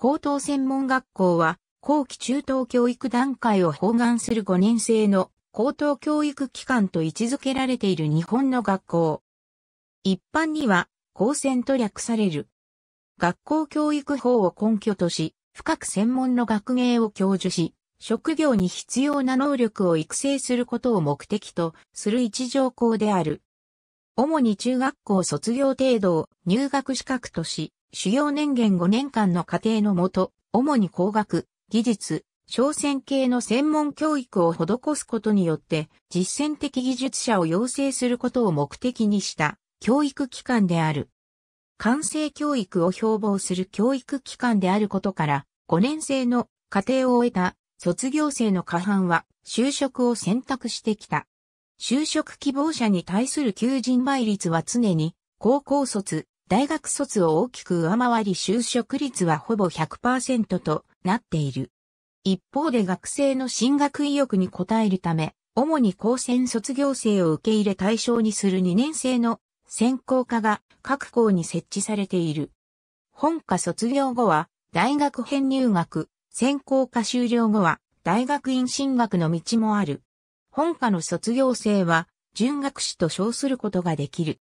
高等専門学校は、後期中等教育段階を包含する5年生の高等教育機関と位置づけられている日本の学校。一般には、高専と略される。学校教育法を根拠とし、深く専門の学芸を教授し、職業に必要な能力を育成することを目的とする一条校である。主に中学校卒業程度を入学資格とし、主要年限5年間の過程のもと、主に工学、技術、商船系の専門教育を施すことによって、実践的技術者を養成することを目的にした教育機関である。完成教育を標榜する教育機関であることから、5年生の過程を終えた卒業生の過半は就職を選択してきた。就職希望者に対する求人倍率は常に高校卒、大学卒を大きく上回り就職率はほぼ100%となっている。一方で学生の進学意欲に応えるため、主に高専卒業生を受け入れ対象にする2年生の専攻科が各校に設置されている。本科卒業後は大学編入学、専攻科終了後は大学院進学の道もある。本科の卒業生は準学士と称することができる。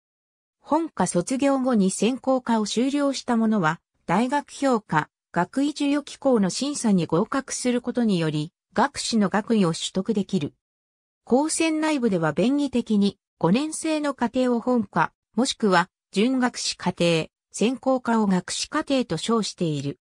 本科卒業後に専攻科を修了した者は、大学評価、学位授与機構の審査に合格することにより、学士の学位を取得できる。高専内部では便宜的に、5年生の課程を本科、もしくは、準学士課程、専攻科を学士課程と称している。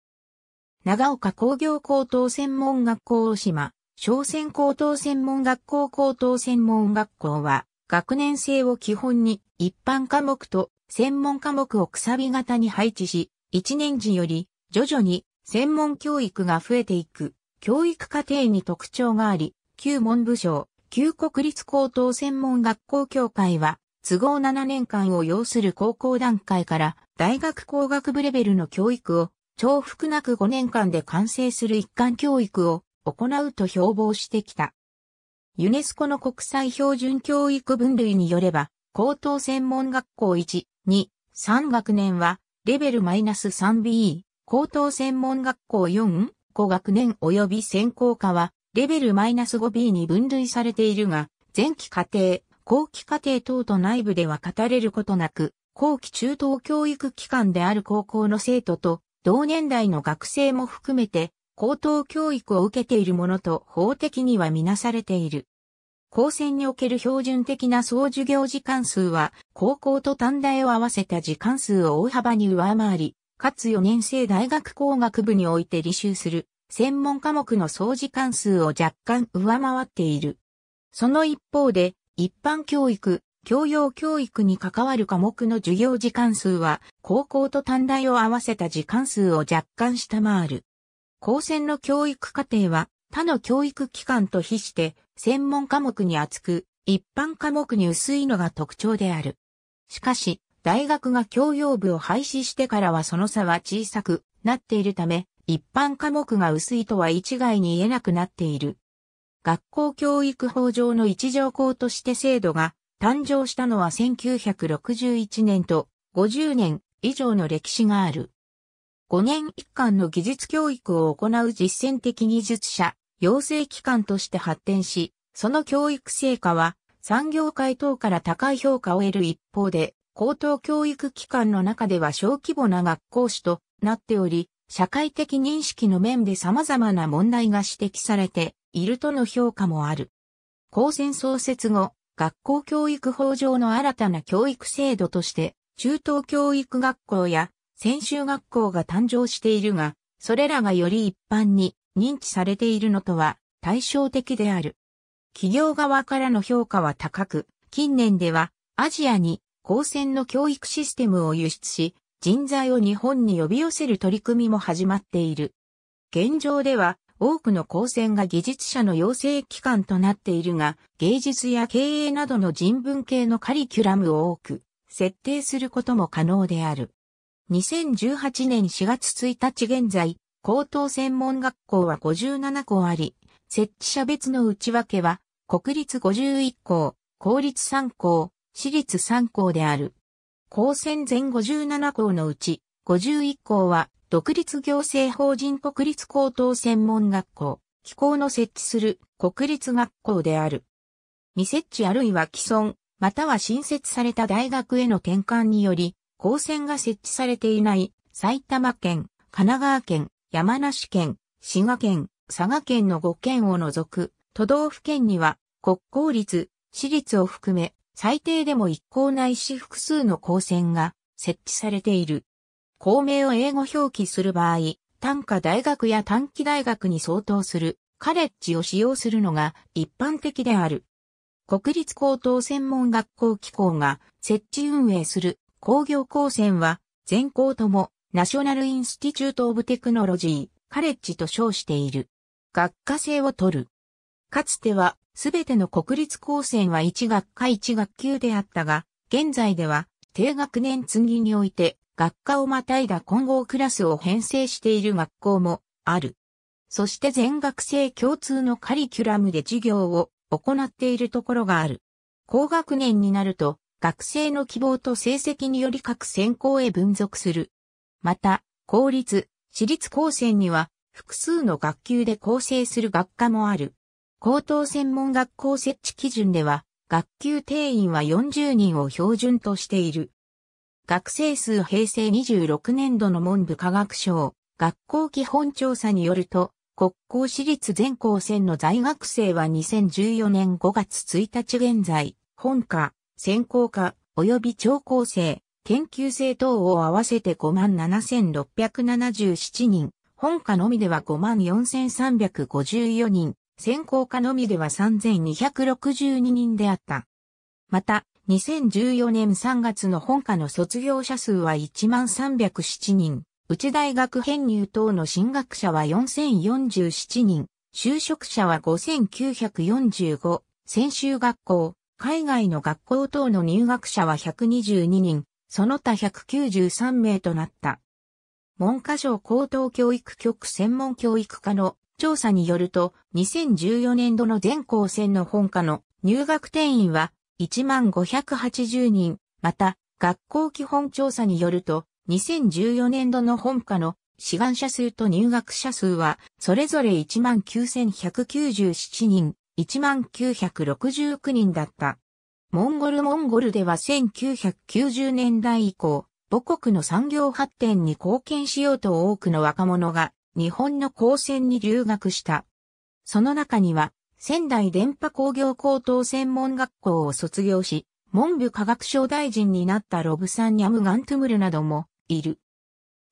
長岡工業高等専門学校大島、小専高等専門学校高等専門学校は、学年制を基本に一般科目と専門科目をくさび型に配置し、1年時より徐々に専門教育が増えていく教育課程に特徴があり、旧文部省、旧国立高等専門学校協会は、都合7年間を要する高校段階から大学工学部レベルの教育を重複なく5年間で完成する一貫教育を行うと標榜してきた。ユネスコの国際標準教育分類によれば、高等専門学校1、2、3学年は、レベルマイナス -3B、高等専門学校4、5学年及び専攻科は、レベルマイナス -5B に分類されているが、前期課程、後期課程等と内部では語れることなく、後期中等教育機関である高校の生徒と、同年代の学生も含めて、高等教育を受けているものと法的にはみなされている。高専における標準的な総授業時間数は、高校と短大を合わせた時間数を大幅に上回り、かつ4年生大学工学部において履修する、専門科目の総時間数を若干上回っている。その一方で、一般教育、教養教育に関わる科目の授業時間数は、高校と短大を合わせた時間数を若干下回る。高専の教育課程は、他の教育機関と比して、専門科目に厚く、一般科目に薄いのが特徴である。しかし、大学が教養部を廃止してからはその差は小さくなっているため、一般科目が薄いとは一概に言えなくなっている。学校教育法上の一条項として制度が誕生したのは1961年と50年以上の歴史がある。5年一貫の技術教育を行う実践的技術者、養成機関として発展し、その教育成果は産業界等から高い評価を得る一方で、高等教育機関の中では小規模な学校史となっており、社会的認識の面で様々な問題が指摘されているとの評価もある。高専創設後、学校教育法上の新たな教育制度として、中等教育学校や専修学校が誕生しているが、それらがより一般に認知されているのとは対照的である。企業側からの評価は高く、近年ではアジアに高専の教育システムを輸出し、人材を日本に呼び寄せる取り組みも始まっている。現状では多くの高専が技術者の養成機関となっているが、芸術や経営などの人文系のカリキュラムを多く設定することも可能である。2018年4月1日現在、高等専門学校は57校あり、設置者別の内訳は、国立51校、公立3校、私立3校である。高専全57校のうち、51校は、独立行政法人国立高等専門学校、機構の設置する国立学校である。未設置あるいは既存、または新設された大学への転換により、高専が設置されていない埼玉県、神奈川県、山梨県、滋賀県、佐賀県の5県を除く都道府県には国公立、私立を含め最低でも1校ないし複数の高専が設置されている。校名を英語表記する場合、単科大学や短期大学に相当するカレッジを使用するのが一般的である。国立高等専門学校機構が設置運営する工業高専は全校ともナショナルインスティチュート・オブ・テクノロジー、カレッジと称している。学科制を取る。かつては、すべての国立高専は1学科1学級であったが、現在では、低学年次において、学科をまたいだ混合クラスを編成している学校もある。そして全学生共通のカリキュラムで授業を行っているところがある。高学年になると、学生の希望と成績により各専攻へ分属するまた、公立、私立高専には複数の学級で構成する学科もある。高等専門学校設置基準では、学級定員は40人を標準としている。学生数平成26年度の文部科学省、学校基本調査によると、国公私立全校専の在学生は2014年5月1日現在、本科、専攻科、及び超高生、研究生等を合わせて57,677人、本科のみでは54,354人、専攻科のみでは3,262人であった。また、2014年3月の本科の卒業者数は1307人、内大学編入等の進学者は4047人、就職者は5945、専修学校、海外の学校等の入学者は122人、その他193名となった。文科省高等教育局専門教育課の調査によると、2014年度の全校選の本科の入学定員は1580人、また、学校基本調査によると、2014年度の本科の志願者数と入学者数は、それぞれ19,197人、19,169人だった。モンゴルモンゴルでは1990年代以降、母国の産業発展に貢献しようと多くの若者が日本の高専に留学した。その中には、仙台電波工業高等専門学校を卒業し、文部科学省大臣になったロブサン・ニャム・ガントゥムルなどもいる。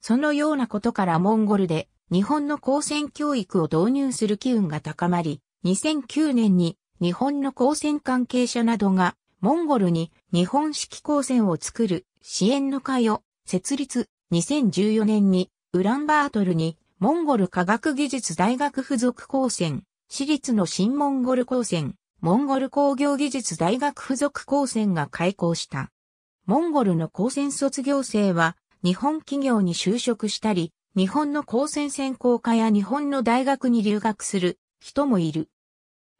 そのようなことからモンゴルで日本の高専教育を導入する機運が高まり、2009年に日本の高専関係者などがモンゴルに日本式高専を作る支援の会を設立2014年にウランバートルにモンゴル科学技術大学附属高専、私立の新モンゴル高専、モンゴル工業技術大学附属高専が開校した。モンゴルの高専卒業生は日本企業に就職したり、日本の高専専攻科や日本の大学に留学する人もいる。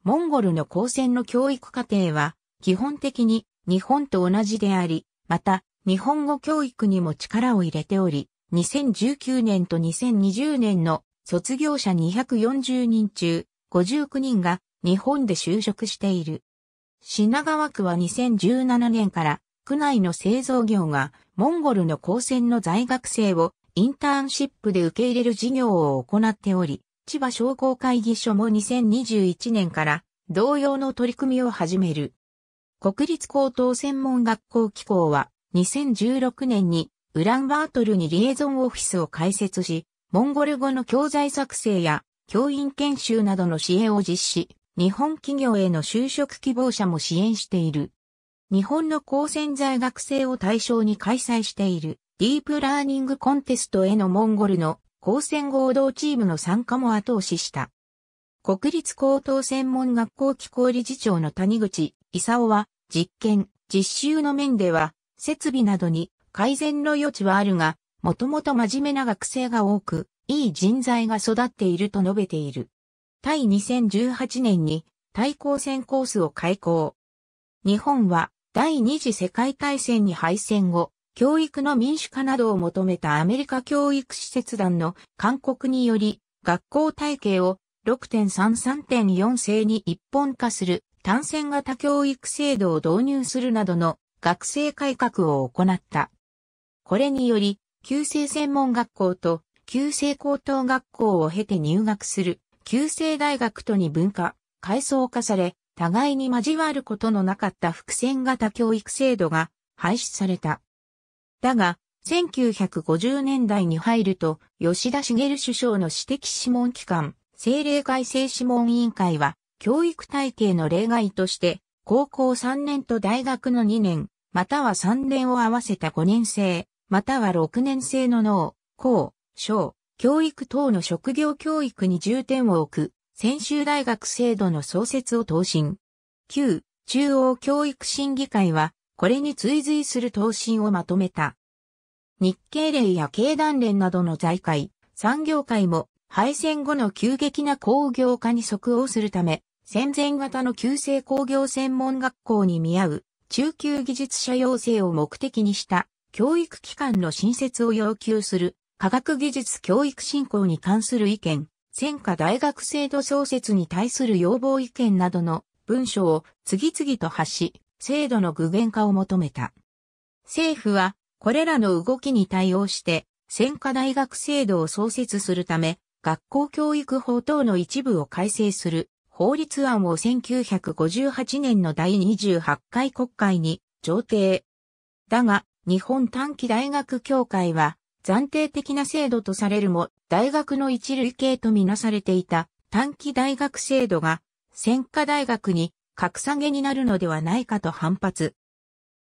モンゴルの高専の教育課程は基本的に日本と同じであり、また日本語教育にも力を入れており、2019年と2020年の卒業者240人中59人が日本で就職している。品川区は2017年から区内の製造業がモンゴルの高専の在学生をインターンシップで受け入れる事業を行っており、千葉商工会議所も2021年から同様の取り組みを始める。国立高等専門学校機構は2016年にウランバートルにリエゾンオフィスを開設し、モンゴル語の教材作成や教員研修などの支援を実施、日本企業への就職希望者も支援している。日本の高専在学生を対象に開催しているディープラーニングコンテストへのモンゴルの高専合同チームの参加も後押しした。国立高等専門学校機構理事長の谷口イサオは実験、実習の面では設備などに改善の余地はあるが、もともと真面目な学生が多く、いい人材が育っていると述べている。対2018年に対抗戦コースを開講。日本は第二次世界大戦に敗戦後、教育の民主化などを求めたアメリカ教育施設団の勧告により、学校体系を6.33.4制に一本化する単線型教育制度を導入するなどの学生改革を行った。これにより、旧制専門学校と旧制高等学校を経て入学する旧制大学とに分化、階層化され、互いに交わることのなかった伏線型教育制度が廃止された。だが、1950年代に入ると、吉田茂首相の私的諮問機関、政令改正諮問委員会は、教育体系の例外として、高校3年と大学の2年、または3年を合わせた5年生、または6年生の脳、高、小、教育等の職業教育に重点を置く、専修大学制度の創設を答申。旧、中央教育審議会は、これに追随する答申をまとめた。日経連や経団連などの財界、産業界も、敗戦後の急激な工業化に即応するため、戦前型の旧制工業専門学校に見合う中級技術者養成を目的にした教育機関の新設を要求する科学技術教育振興に関する意見、専科大学制度創設に対する要望意見などの文書を次々と発し、制度の具現化を求めた。政府はこれらの動きに対応して専科大学制度を創設するため学校教育法等の一部を改正する法律案を1958年の第28回国会に上呈。だが、日本短期大学協会は、暫定的な制度とされるも、大学の一類型とみなされていた短期大学制度が、専科大学に格下げになるのではないかと反発。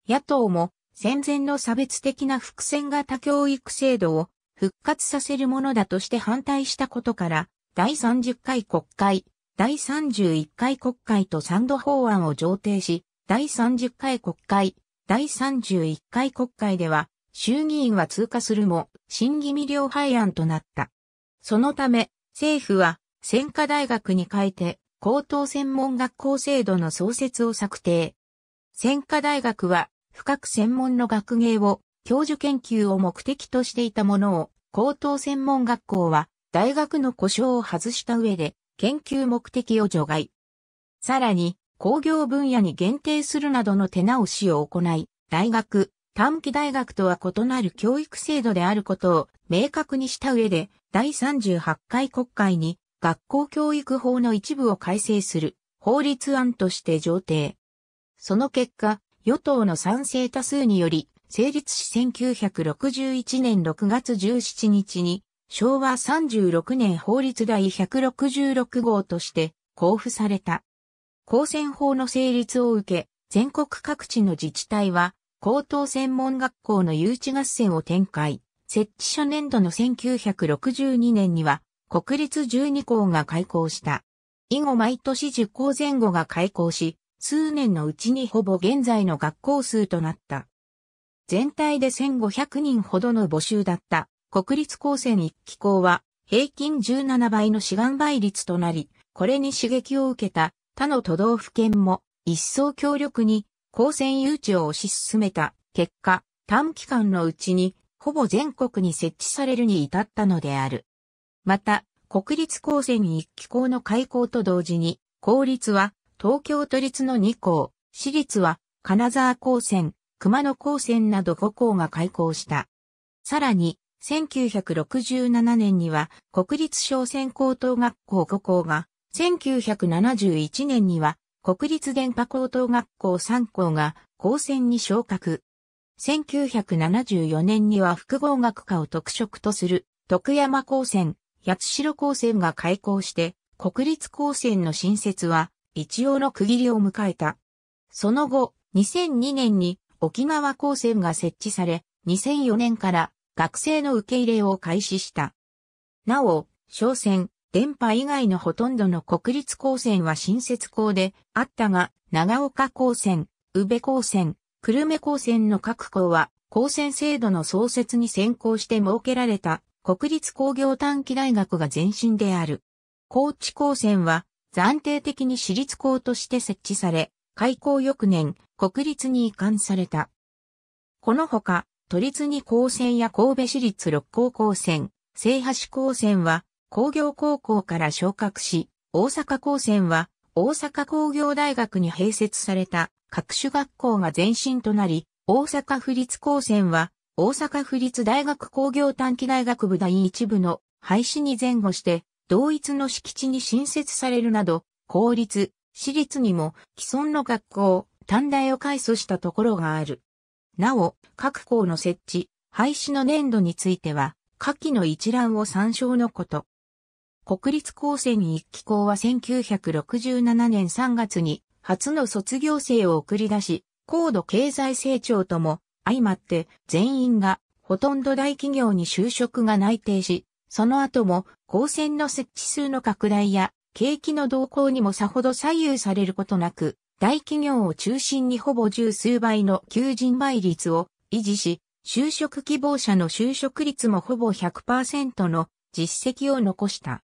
野党も、戦前の差別的な伏線型教育制度を復活させるものだとして反対したことから、第30回国会第31回国会と3度法案を上呈し、第30回国会、第31回国会では、衆議院は通過するも、審議未了廃案となった。そのため、政府は、専科大学に変えて、高等専門学校制度の創設を策定。専科大学は、深く専門の学芸を、教授研究を目的としていたものを、高等専門学校は、大学の故障を外した上で、研究目的を除外。さらに、工業分野に限定するなどの手直しを行い、大学、短期大学とは異なる教育制度であることを明確にした上で、第38回国会に学校教育法の一部を改正する法律案として上呈。その結果、与党の賛成多数により、成立し1961年6月17日に昭和36年法律第166号として交付された。公選法の成立を受け、全国各地の自治体は、高等専門学校の誘致合戦を展開。設置初年度の1962年には、国立12校が開校した。以後毎年10校前後が開校し、数年のうちにほぼ現在の学校数となった。全体で1500人ほどの募集だった。国立高専一機構は平均17倍の志願倍率となり、これに刺激を受けた他の都道府県も一層強力に高専誘致を推し進めた結果、短期間のうちにほぼ全国に設置されるに至ったのである。また、国立高専一機構の開校と同時に、公立は東京都立の2校、私立は金沢高専、熊野高専など5校が開校した。さらに、1967年には国立商船高等学校5校が、1971年には国立電波高等学校3校が高専に昇格。1974年には複合学科を特色とする徳山高専、八代高専が開校して、国立高専の新設は一応の区切りを迎えた。その後、2002年に沖縄高専が設置され、2004年から学生の受け入れを開始した。なお、商船、電波以外のほとんどの国立高専は新設校であったが、長岡高専、宇部高専、久留米高専の各校は、高専制度の創設に先行して設けられた国立工業短期大学が前身である。高知高専は暫定的に私立校として設置され、開校翌年、国立に移管された。このほか、都立二高専や神戸市立六高高専、西橋高専は工業高校から昇格し、大阪高専は大阪工業大学に併設された各種学校が前身となり、大阪府立高専は大阪府立大学工業短期大学部第一部の廃止に前後して、同一の敷地に新設されるなど、公立、私立にも既存の学校、短大を改組したところがある。なお、各校の設置、廃止の年度については、下記の一覧を参照のこと。国立高専一期校は1967年3月に初の卒業生を送り出し、高度経済成長とも相まって全員がほとんど大企業に就職が内定し、その後も高専の設置数の拡大や景気の動向にもさほど左右されることなく、大企業を中心にほぼ十数倍の求人倍率を維持し、就職希望者の就職率もほぼ100%の実績を残した。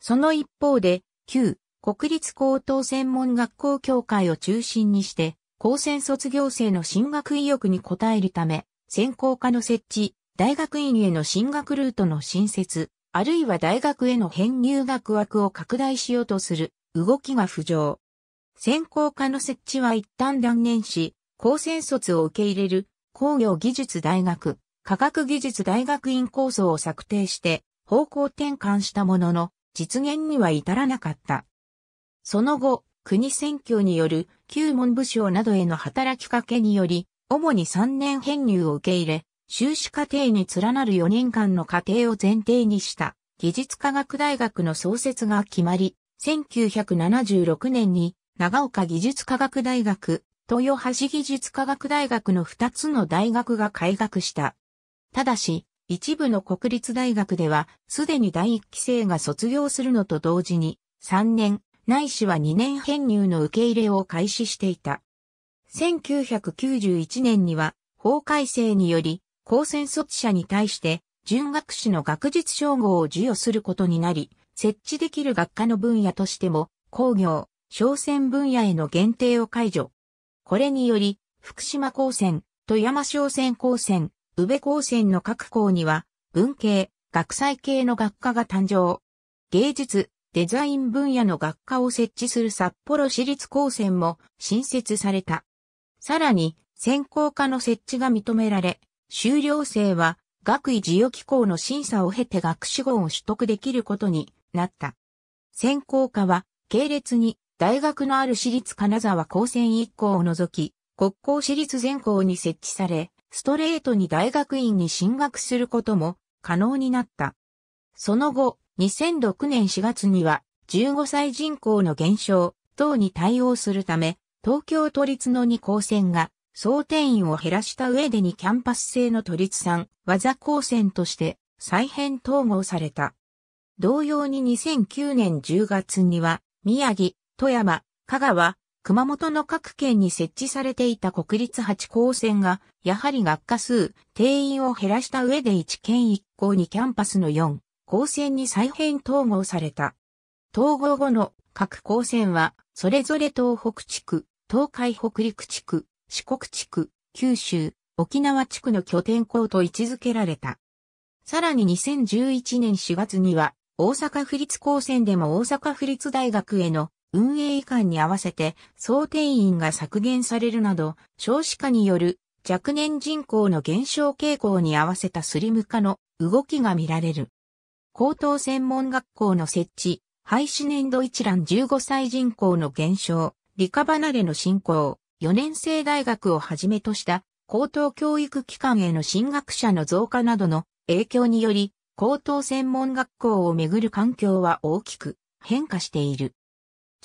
その一方で、旧国立高等専門学校協会を中心にして、高専卒業生の進学意欲に応えるため、専攻科の設置、大学院への進学ルートの新設、あるいは大学への編入学枠を拡大しようとする動きが浮上。専攻科の設置は一旦断念し、高専卒を受け入れる工業技術大学、科学技術大学院構想を策定して方向転換したものの実現には至らなかった。その後、国選挙による旧文部省などへの働きかけにより、主に3年編入を受け入れ、修士課程に連なる4年間の課程を前提にした技術科学大学の創設が決まり、1976年に長岡技術科学大学、豊橋技術科学大学の2つの大学が開学した。ただし、一部の国立大学では、すでに第1期生が卒業するのと同時に、3年、ないしは2年編入の受け入れを開始していた。1991年には、法改正により、高専卒者に対して、準学士の学術称号を授与することになり、設置できる学科の分野としても、工業、商船分野への限定を解除。これにより、福島高専、富山商船高専、宇部高専の各校には、文系、学際系の学科が誕生。芸術、デザイン分野の学科を設置する札幌市立高専も新設された。さらに、専攻科の設置が認められ、修了生は学位授与機構の審査を経て学士号を取得できることになった。専攻科は、系列に大学のある私立金沢高専一校を除き、国公私立全校に設置され、ストレートに大学院に進学することも可能になった。その後、2006年4月には、15歳人口の減少等に対応するため、東京都立の2高専が、総定員を減らした上でにキャンパス制の都立産、技高専として再編統合された。同様に2009年10月には、宮城、富山、香川、熊本の各県に設置されていた国立八高線が、やはり学科数、定員を減らした上で1県1校にキャンパスの4、高専に再編統合された。統合後の各高専は、それぞれ東北地区、東海北陸地区、四国地区、九州、沖縄地区の拠点校と位置づけられた。さらに2011年4月には、大阪府立高専でも大阪府立大学への運営移管に合わせて総定員が削減されるなど、少子化による若年人口の減少傾向に合わせたスリム化の動きが見られる。高等専門学校の設置、廃止年度一覧15歳人口の減少、理科離れの進行、4年生大学をはじめとした高等教育機関への進学者の増加などの影響により、高等専門学校をめぐる環境は大きく変化している。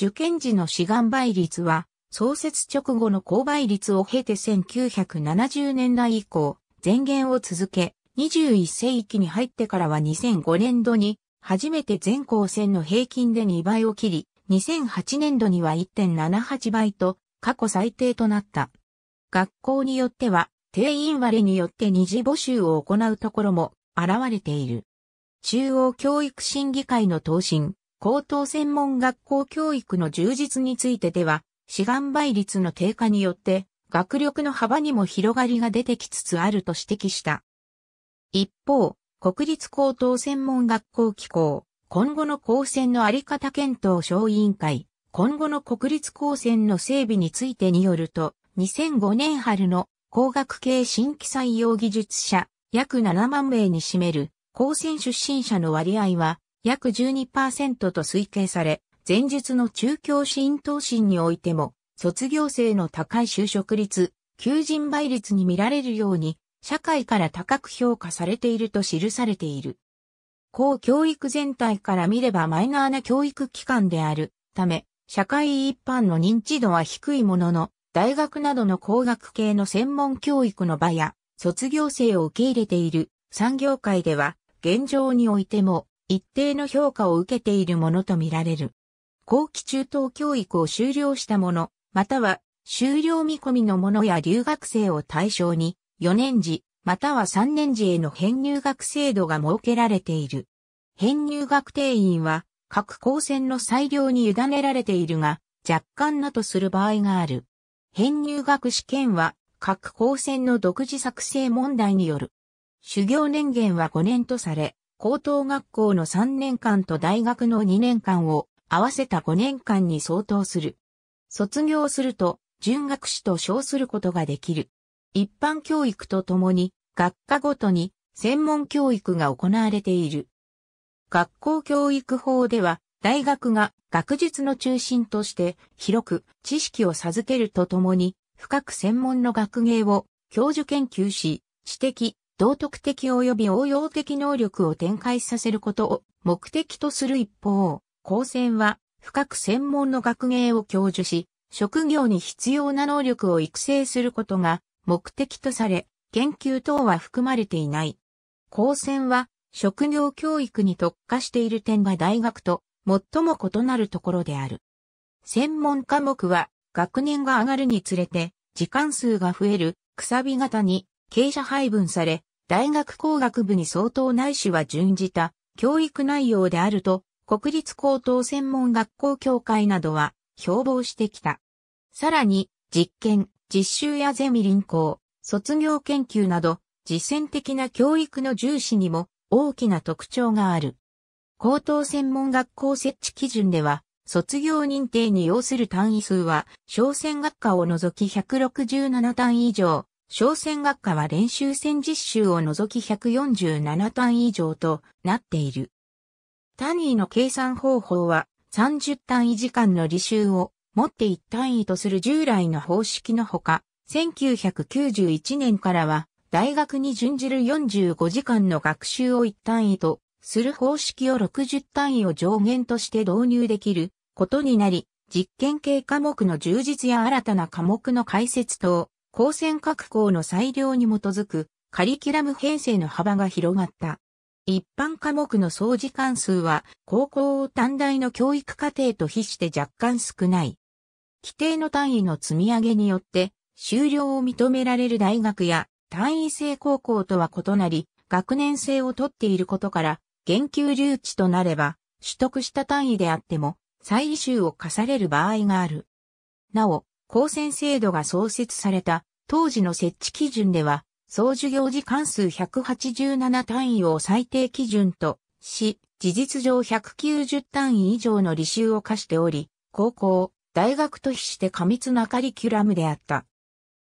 受験時の志願倍率は、創設直後の高倍率を経て1970年代以降、前言を続け、21世紀に入ってからは2005年度に、初めて全校生の平均で2倍を切り、2008年度には1.78倍と、過去最低となった。学校によっては、定員割れによって二次募集を行うところも現れている。中央教育審議会の答申、高等専門学校教育の充実についてでは、志願倍率の低下によって、学力の幅にも広がりが出てきつつあると指摘した。一方、国立高等専門学校機構、今後の高専のあり方検討小委員会、今後の国立高専の整備についてによると、2005年春の工学系新規採用技術者、約7万名に占める、高専出身者の割合は、約12%と推計され、前述の中教浸透心においても、卒業生の高い就職率、求人倍率に見られるように、社会から高く評価されていると記されている。公教育全体から見ればマイナーな教育機関であるため、社会一般の認知度は低いものの、大学などの工学系の専門教育の場や、卒業生を受け入れている産業界では、現状においても一定の評価を受けているものとみられる。後期中等教育を修了した者、または修了見込みの者や留学生を対象に、4年次、または3年次への編入学制度が設けられている。編入学定員は、各高専の裁量に委ねられているが、若干なとする場合がある。編入学試験は、各高専の独自作成問題による。修行年限は5年とされ、高等学校の3年間と大学の2年間を合わせた5年間に相当する。卒業すると、準学士と称することができる。一般教育とともに、学科ごとに専門教育が行われている。学校教育法では、大学が学術の中心として広く知識を授けるとともに、深く専門の学芸を教授研究し、知的、道徳的及び応用的能力を展開させることを目的とする一方、高専は深く専門の学芸を教授し、職業に必要な能力を育成することが目的とされ、研究等は含まれていない。高専は職業教育に特化している点が大学と最も異なるところである。専門科目は学年が上がるにつれて時間数が増えるくさび型に傾斜配分され大学工学部に相当ないしは準じた教育内容であると、国立高等専門学校協会などは標榜してきた。さらに、実験、実習やゼミ臨行、卒業研究など、実践的な教育の重視にも大きな特徴がある。高等専門学校設置基準では、卒業認定に要する単位数は、小選学科を除き167単位以上、商船学科は練習船実習を除き147単以上となっている。単位の計算方法は30単位時間の履修を持って1単位とする従来の方式のほか、1991年からは大学に準じる45時間の学習を1単位とする方式を60単位を上限として導入できることになり、実験系科目の充実や新たな科目の解説等、高専各校の裁量に基づくカリキュラム編成の幅が広がった。一般科目の総時間数は高校を短大の教育課程と比して若干少ない。規定の単位の積み上げによって修了を認められる大学や単位制高校とは異なり学年制を取っていることから研究留置となれば取得した単位であっても再履修を課される場合がある。なお、高専制度が創設された当時の設置基準では、総授業時間数187単位を最低基準とし、事実上190単位以上の履修を課しており、高校、大学と比して過密なカリキュラムであった。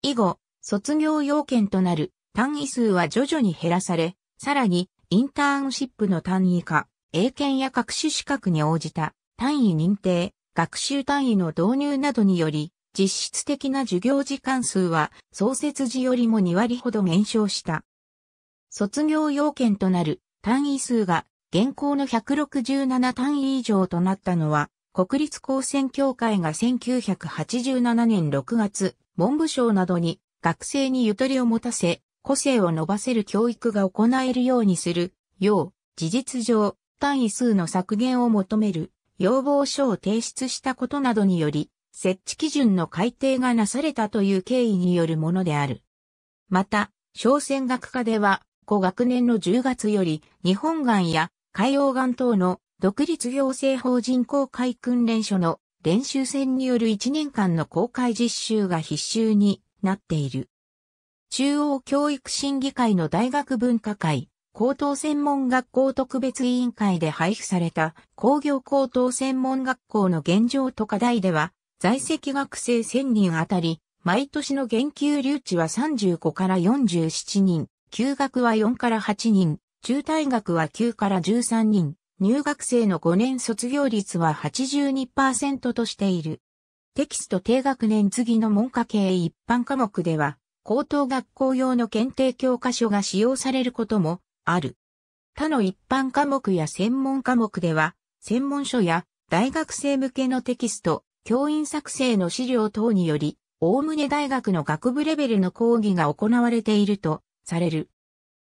以後、卒業要件となる単位数は徐々に減らされ、さらにインターンシップの単位化、英検や各種資格に応じた単位認定、学習単位の導入などにより、実質的な授業時間数は創設時よりも2割ほど減少した。卒業要件となる単位数が現行の167単位以上となったのは、国立高専協会が1987年6月、文部省などに学生にゆとりを持たせ、個性を伸ばせる教育が行えるようにする、よう、事実上、単位数の削減を求める、要望書を提出したことなどにより、設置基準の改定がなされたという経緯によるものである。また、小船学科では、5学年の10月より、日本岸や海洋岸等の独立行政法人公開訓練所の練習船による1年間の公開実習が必修になっている。中央教育審議会の大学文化会、高等専門学校特別委員会で配布された工業高等専門学校の現状と課題では、在籍学生1000人あたり、毎年の減給留置は35から47人、休学は4から8人、中退学は9から13人、入学生の5年卒業率は82%としている。テキスト低学年次の文科系一般科目では、高等学校用の検定教科書が使用されることもある。他の一般科目や専門科目では、専門書や大学生向けのテキスト、教員作成の資料等により、おおむね大学の学部レベルの講義が行われているとされる。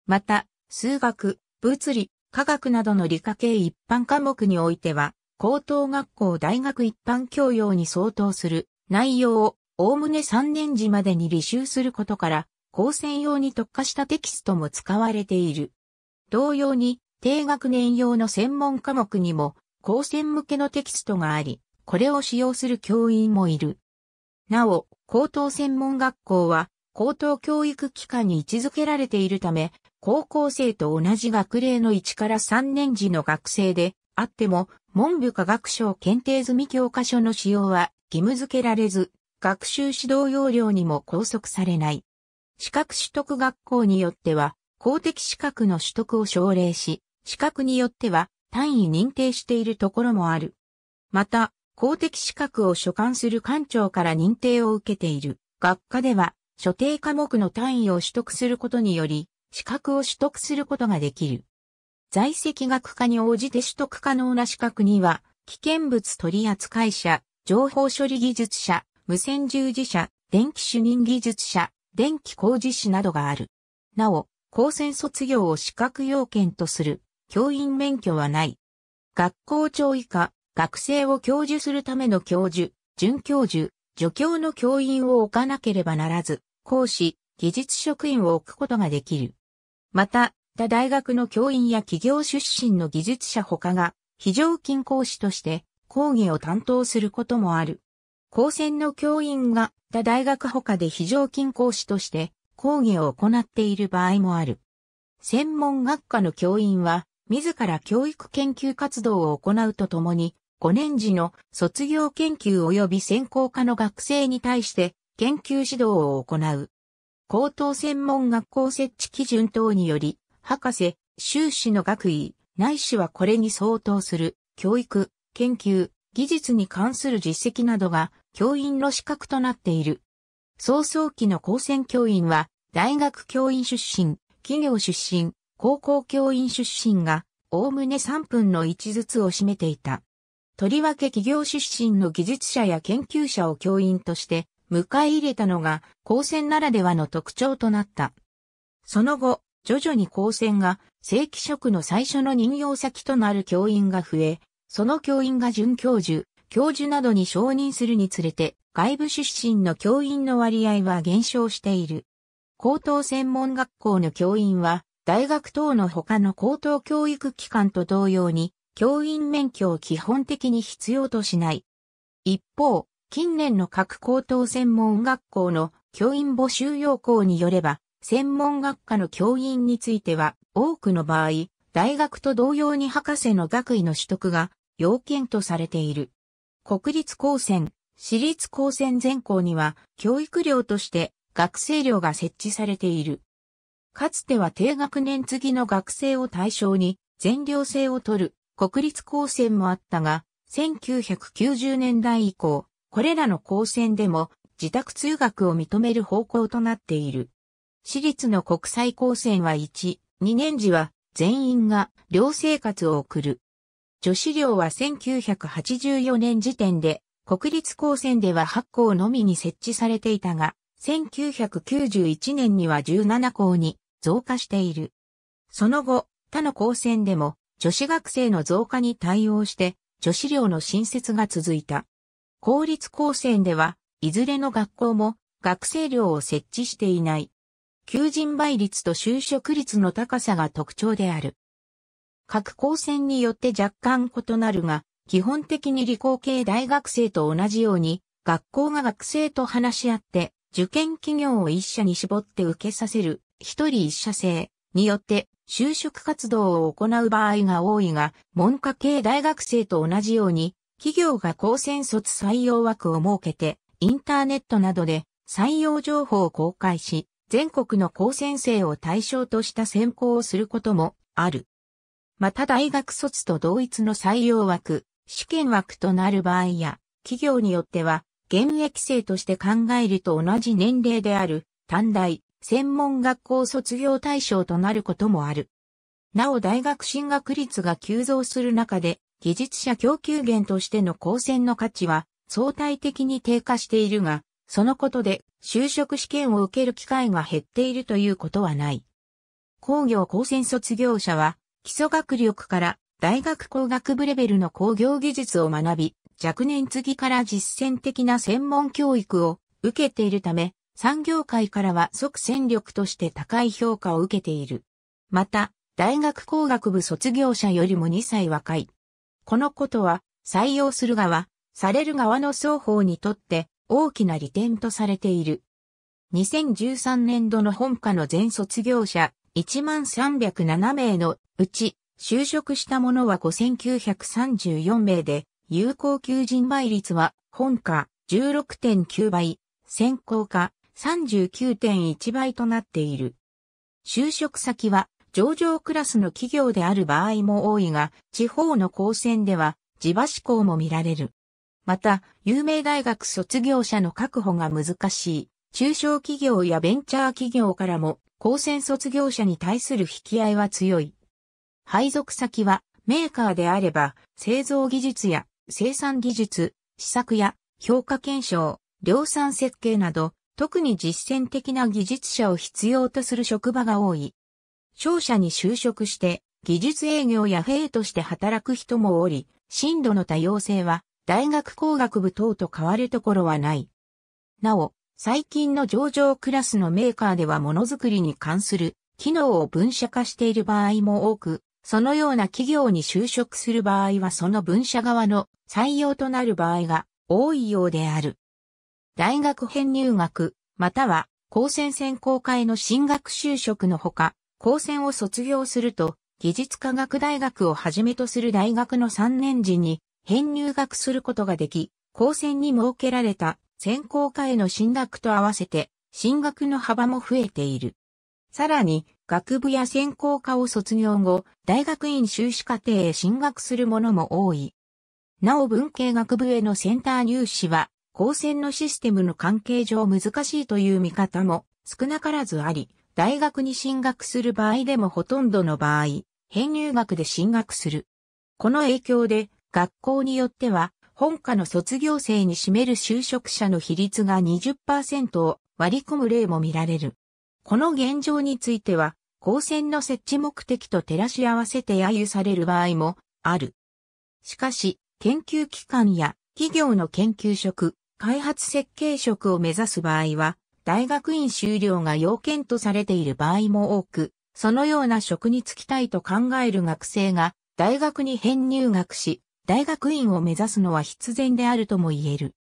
また、数学、物理、科学などの理科系一般科目においては、高等学校大学一般教養に相当する内容を、おおむね3年時までに履修することから、高専用に特化したテキストも使われている。同様に、低学年用の専門科目にも、高専向けのテキストがあり、これを使用する教員もいる。なお、高等専門学校は、高等教育機関に位置づけられているため、高校生と同じ学齢の1から3年時の学生であっても、文部科学省検定済み教科書の使用は義務付けられず、学習指導要領にも拘束されない。資格取得学校によっては、公的資格の取得を奨励し、資格によっては単位認定しているところもある。また、公的資格を所管する官庁から認定を受けている。学科では、所定科目の単位を取得することにより、資格を取得することができる。在籍学科に応じて取得可能な資格には、危険物取扱者、情報処理技術者、無線従事者、電気主任技術者、電気工事士などがある。なお、高専卒業を資格要件とする教員免許はない。学校長以下、学生を教授するための教授、准教授、助教の教員を置かなければならず、講師、技術職員を置くことができる。また、他大学の教員や企業出身の技術者他が、非常勤講師として講義を担当することもある。高専の教員が他大学他で非常勤講師として講義を行っている場合もある。専門学科の教員は、自ら教育研究活動を行うとともに、5年時の卒業研究及び専攻科の学生に対して研究指導を行う。高等専門学校設置基準等により、博士、修士の学位、ないしはこれに相当する教育、研究、技術に関する実績などが教員の資格となっている。早々期の高専教員は、大学教員出身、企業出身、高校教員出身が、おおむね3分の1ずつを占めていた。とりわけ企業出身の技術者や研究者を教員として迎え入れたのが高専ならではの特徴となった。その後、徐々に高専が正規職の最初の任用先となる教員が増え、その教員が准教授、教授などに承認するにつれて、外部出身の教員の割合は減少している。高等専門学校の教員は、大学等の他の高等教育機関と同様に、教員免許を基本的に必要としない。一方、近年の各高等専門学校の教員募集要項によれば、専門学科の教員については、多くの場合、大学と同様に博士の学位の取得が要件とされている。国立高専、私立高専全校には教育料として学生料が設置されている。かつては低学年次の学生を対象に全寮制を取る国立高専もあったが、1990年代以降、これらの高専でも自宅通学を認める方向となっている。私立の国際高専は1、2年時は全員が寮生活を送る。女子寮は1984年時点で国立高専では8校のみに設置されていたが、1991年には17校に増加している。その後、他の高専でも女子学生の増加に対応して女子寮の新設が続いた。公立高専では、いずれの学校も学生寮を設置していない。求人倍率と就職率の高さが特徴である。各高専によって若干異なるが、基本的に理工系大学生と同じように、学校が学生と話し合って、受験企業を一社に絞って受けさせる、一人一社制によって就職活動を行う場合が多いが、文科系大学生と同じように、企業が高専卒採用枠を設けて、インターネットなどで採用情報を公開し、全国の高専生を対象とした選考をすることもある。また大学卒と同一の採用枠、試験枠となる場合や、企業によっては、現役生として考えると同じ年齢である、短大、専門学校卒業対象となることもある。なお大学進学率が急増する中で、技術者供給源としての高専の価値は相対的に低下しているが、そのことで就職試験を受ける機会が減っているということはない。工業高専卒業者は基礎学力から大学工学部レベルの工業技術を学び、若年次から実践的な専門教育を受けているため、産業界からは即戦力として高い評価を受けている。また、大学工学部卒業者よりも2歳若い。このことは、採用する側、される側の双方にとって大きな利点とされている。2013年度の本科の全卒業者1307名のうち、就職した者は5934名で、有効求人倍率は本科16.9倍、専攻科39.1倍となっている。就職先は上場クラスの企業である場合も多いが、地方の高専では地場志向も見られる。また、有名大学卒業者の確保が難しい、中小企業やベンチャー企業からも、高専卒業者に対する引き合いは強い。配属先は、メーカーであれば、製造技術や生産技術、試作や評価検証、量産設計など、特に実践的な技術者を必要とする職場が多い。商社に就職して、技術営業や兵として働く人もおり、進度の多様性は、大学工学部等と変わるところはない。なお、最近の上場クラスのメーカーではものづくりに関する機能を分社化している場合も多く、そのような企業に就職する場合はその分社側の採用となる場合が多いようである。大学編入学、または、高専専攻会の進学就職のほか、高専を卒業すると、技術科学大学をはじめとする大学の3年時に、編入学することができ、高専に設けられた専攻科への進学と合わせて、進学の幅も増えている。さらに、学部や専攻科を卒業後、大学院修士課程へ進学する者も多い。なお文系学部へのセンター入試は、光線のシステムの関係上難しいという見方も少なからずあり、大学に進学する場合でもほとんどの場合、編入学で進学する。この影響で、学校によっては、本科の卒業生に占める就職者の比率が20%を割り込む例も見られる。この現状については、高専の設置目的と照らし合わせて揶揄される場合もある。しかし、研究機関や企業の研究職、開発設計職を目指す場合は、大学院修了が要件とされている場合も多く、そのような職に就きたいと考える学生が大学に編入学し、大学院を目指すのは必然であるとも言える。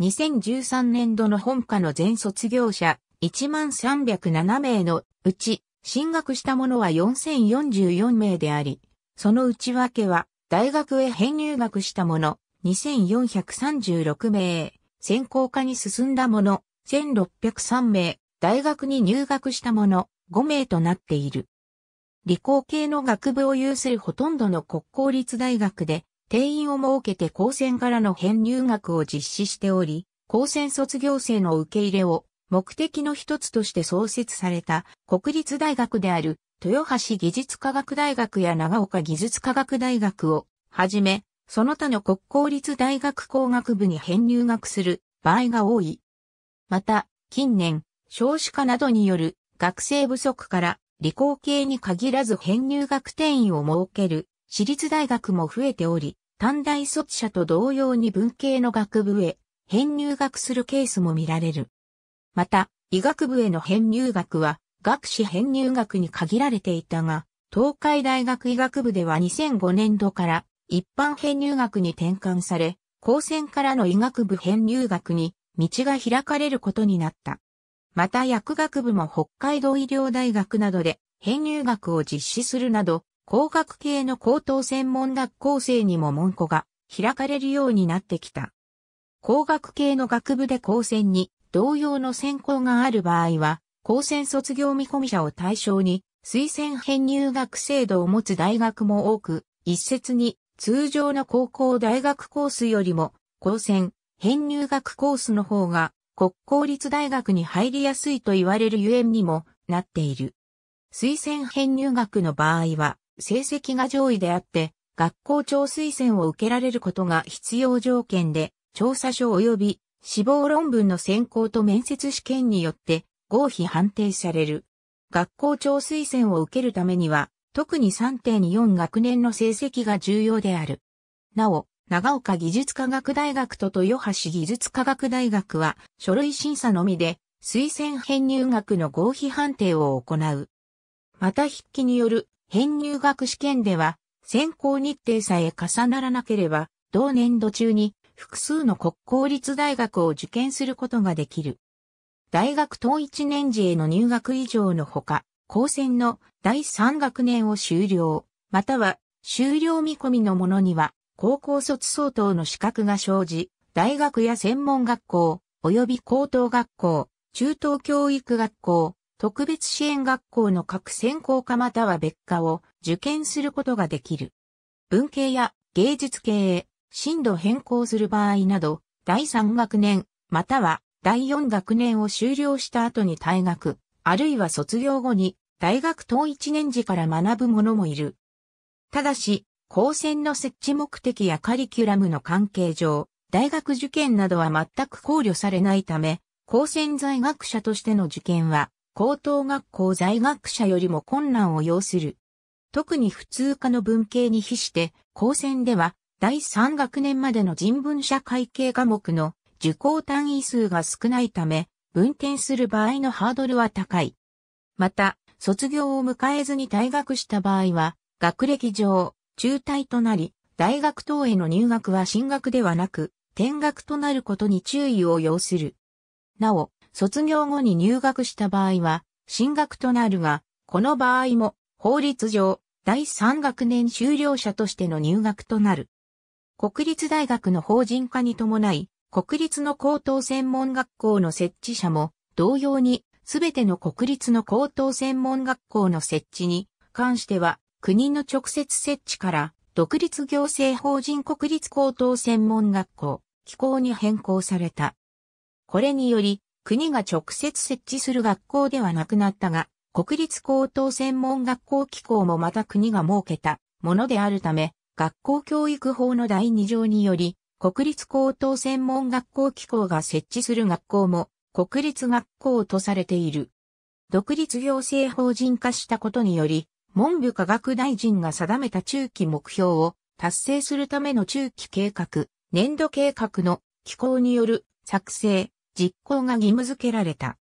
2013年度の本科の全卒業者1307名のうち、進学した者は4044名であり、その内訳は大学へ編入学した者2436名、専攻科に進んだ者、1603名、大学に入学した者、5名となっている。理工系の学部を有するほとんどの国公立大学で、定員を設けて高専からの編入学を実施しており、高専卒業生の受け入れを目的の一つとして創設された国立大学である豊橋技術科学大学や長岡技術科学大学をはじめその他の国公立大学工学部に編入学する場合が多い。また、近年、少子化などによる学生不足から理工系に限らず編入学定員を設ける私立大学も増えており、短大卒者と同様に文系の学部へ編入学するケースも見られる。また、医学部への編入学は学士編入学に限られていたが、東海大学医学部では2005年度から一般編入学に転換され、高専からの医学部編入学に道が開かれることになった。また薬学部も北海道医療大学などで編入学を実施するなど、工学系の高等専門学校生にも門戸が開かれるようになってきた。工学系の学部で高専に同様の専攻がある場合は、高専卒業見込み者を対象に推薦編入学制度を持つ大学も多く、一説に通常の高校大学コースよりも、高専、編入学コースの方が、国公立大学に入りやすいと言われるゆえんにもなっている。推薦編入学の場合は、成績が上位であって、学校長推薦を受けられることが必要条件で、調査書及び志望論文の選考と面接試験によって合否判定される。学校長推薦を受けるためには、特に3.24学年の成績が重要である。なお、長岡技術科学大学と豊橋技術科学大学は書類審査のみで推薦編入学の合否判定を行う。また筆記による編入学試験では選考日程さえ重ならなければ同年度中に複数の国公立大学を受験することができる。大学等一年次への入学以上のほか、高専の第3学年を修了、または修了見込みの者には、高校卒相当の資格が生じ、大学や専門学校、及び高等学校、中等教育学校、特別支援学校の各専攻科または別科を受験することができる。文系や芸術系へ進路変更する場合など、第3学年、または第4学年を修了した後に退学、あるいは卒業後に大学等一年時から学ぶ者もいる。ただし、高専の設置目的やカリキュラムの関係上、大学受験などは全く考慮されないため、高専在学者としての受験は、高等学校在学者よりも困難を要する。特に普通科の文系に比して、高専では、第3学年までの人文社会系科目の受講単位数が少ないため、運転する場合のハードルは高い。また、卒業を迎えずに退学した場合は、学歴上、中退となり、大学等への入学は進学ではなく、転学となることに注意を要する。なお、卒業後に入学した場合は、進学となるが、この場合も、法律上、第3学年修了者としての入学となる。国立大学の法人化に伴い、国立の高等専門学校の設置者も、同様に、全ての国立の高等専門学校の設置に関しては、国の直接設置から、独立行政法人国立高等専門学校、機構に変更された。これにより、国が直接設置する学校ではなくなったが、国立高等専門学校機構もまた国が設けたものであるため、学校教育法の第2条により、国立高等専門学校機構が設置する学校も国立学校とされている。独立行政法人化したことにより、文部科学大臣が定めた中期目標を達成するための中期計画、年度計画の機構による作成、実行が義務付けられた。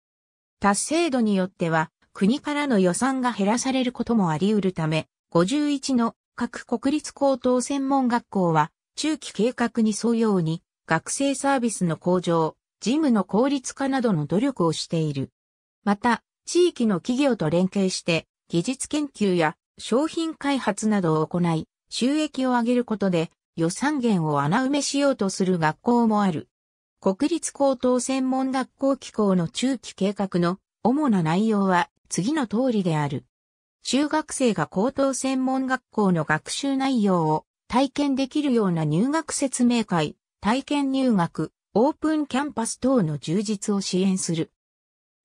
達成度によっては、国からの予算が減らされることもあり得るため、51の各国立高等専門学校は中期計画に沿うように、学生サービスの向上、事務の効率化などの努力をしている。また、地域の企業と連携して、技術研究や商品開発などを行い、収益を上げることで予算源を穴埋めしようとする学校もある。国立高等専門学校機構の中期計画の主な内容は次の通りである。中学生が高等専門学校の学習内容を体験できるような入学説明会、体験入学、オープンキャンパス等の充実を支援する。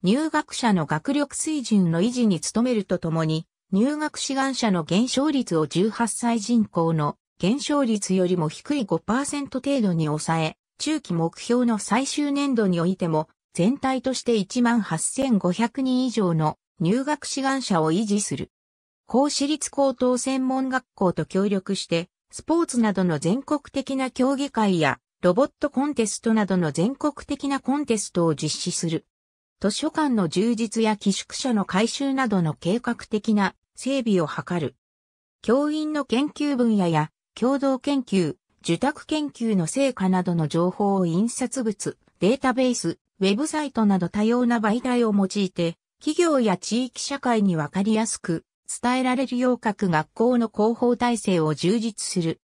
入学者の学力水準の維持に努めるとともに、入学志願者の減少率を18歳人口の減少率よりも低い5%程度に抑え、中期目標の最終年度においても、全体として18,500人以上の入学志願者を維持する。高私立高等専門学校と協力して、スポーツなどの全国的な競技会や、ロボットコンテストなどの全国的なコンテストを実施する。図書館の充実や寄宿舎の改修などの計画的な整備を図る。教員の研究分野や共同研究、受託研究の成果などの情報を印刷物、データベース、ウェブサイトなど多様な媒体を用いて、企業や地域社会にわかりやすく伝えられるよう各学校の広報体制を充実する。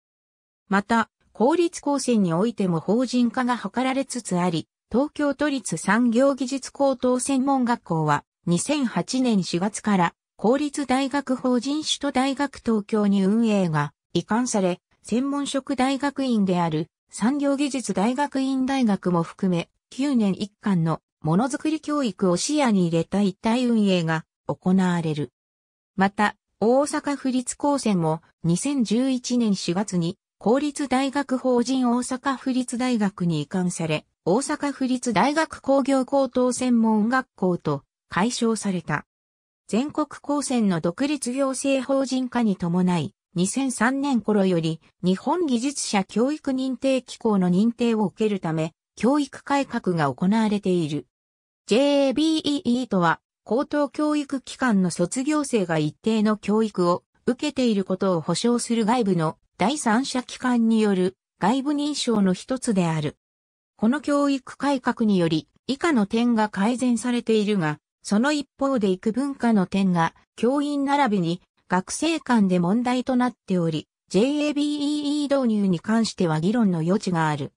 また、公立高専においても法人化が図られつつあり、東京都立産業技術高等専門学校は2008年4月から公立大学法人首都大学東京に運営が移管され、専門職大学院である産業技術大学院大学も含め9年一貫のものづくり教育を視野に入れた一体運営が行われる。また、大阪府立高専も2011年4月に公立大学法人大阪府立大学に移管され、大阪府立大学工業高等専門学校と解消された。全国高専の独立行政法人化に伴い、2003年頃より日本技術者教育認定機構の認定を受けるため、教育改革が行われている。JABEE とは、高等教育機関の卒業生が一定の教育を受けていることを保証する外部の第三者機関による外部認証の一つである。この教育改革により以下の点が改善されているが、その一方で幾文化の点が教員並びに学生間で問題となっており、JABEE 導入に関しては議論の余地がある。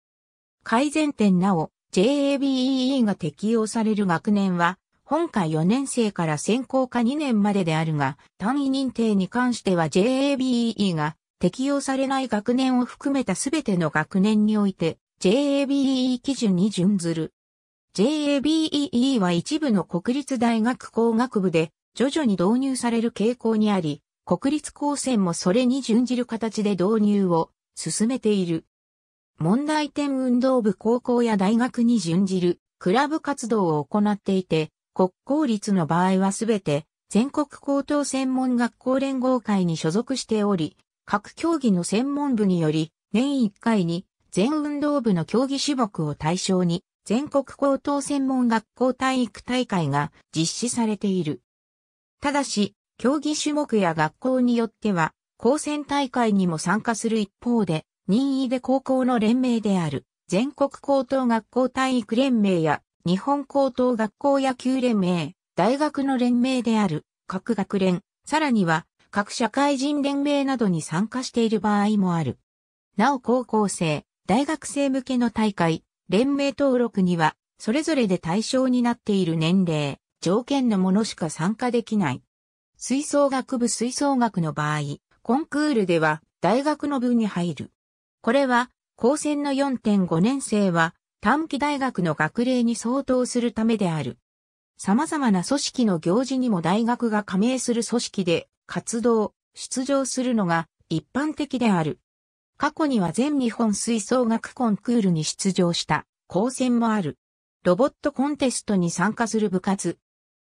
改善点なお、JABEE が適用される学年は本科4年生から専攻科2年までであるが、単位認定に関しては JABE が適用されない学年を含めたすべての学年において JABE 基準に準ずる。JABE は一部の国立大学工学部で徐々に導入される傾向にあり、国立高専もそれに準じる形で導入を進めている。問題点運動部高校や大学に準じるクラブ活動を行っていて、国公立の場合はすべて全国高等専門学校連合会に所属しており、各競技の専門部により年1回に全運動部の競技種目を対象に全国高等専門学校体育大会が実施されている。ただし、競技種目や学校によっては、高専大会にも参加する一方で、任意で高校の連盟である、全国高等学校体育連盟や、日本高等学校野球連盟、大学の連盟である各学連、さらには各社会人連盟などに参加している場合もある。なお高校生、大学生向けの大会、連盟登録には、それぞれで対象になっている年齢、条件のものしか参加できない。吹奏楽部吹奏楽の場合、コンクールでは大学の部に入る。これは、高専の4.5年生は、短期大学の学齢に相当するためである。様々な組織の行事にも大学が加盟する組織で活動、出場するのが一般的である。過去には全日本吹奏楽コンクールに出場した高専もある。ロボットコンテストに参加する部活。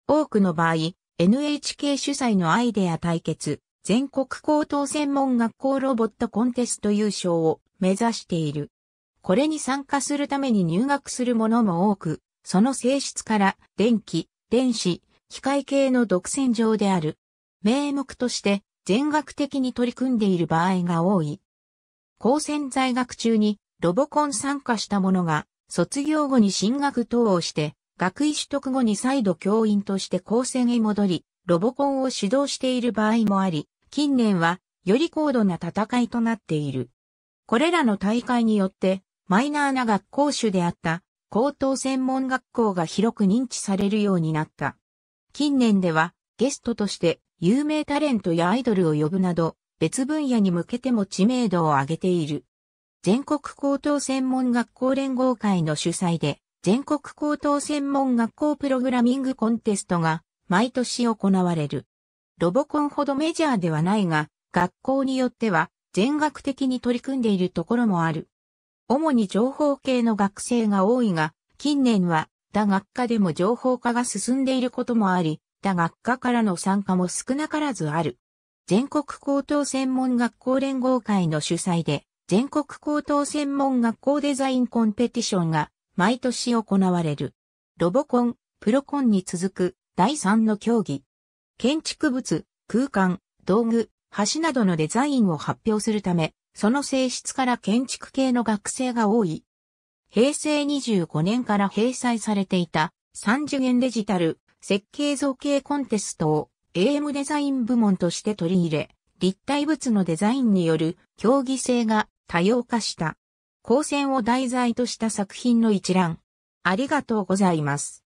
多くの場合、NHK 主催のアイデア対決、全国高等専門学校ロボットコンテスト優勝を目指している。これに参加するために入学する者も多く、その性質から電気、電子、機械系の独占上である。名目として全学的に取り組んでいる場合が多い。高専在学中にロボコン参加した者が卒業後に進学等をして、学位取得後に再度教員として高専へ戻り、ロボコンを指導している場合もあり、近年はより高度な戦いとなっている。これらの大会によってマイナーな学校種であった高等専門学校が広く認知されるようになった。近年ではゲストとして有名タレントやアイドルを呼ぶなど別分野に向けても知名度を上げている。全国高等専門学校連合会の主催で全国高等専門学校プログラミングコンテストが毎年行われる。ロボコンほどメジャーではないが学校によっては全学的に取り組んでいるところもある。主に情報系の学生が多いが、近年は、他学科でも情報化が進んでいることもあり、他学科からの参加も少なからずある。全国高等専門学校連合会の主催で、全国高等専門学校デザインコンペティションが毎年行われる。ロボコン、プロコンに続く第3の競技。建築物、空間、道具、橋などのデザインを発表するため、その性質から建築系の学生が多い。平成25年から閉鎖されていた三次元デジタル設計造形コンテストを AM デザイン部門として取り入れ、立体物のデザインによる競技性が多様化した。光線を題材とした作品の一覧。ありがとうございます。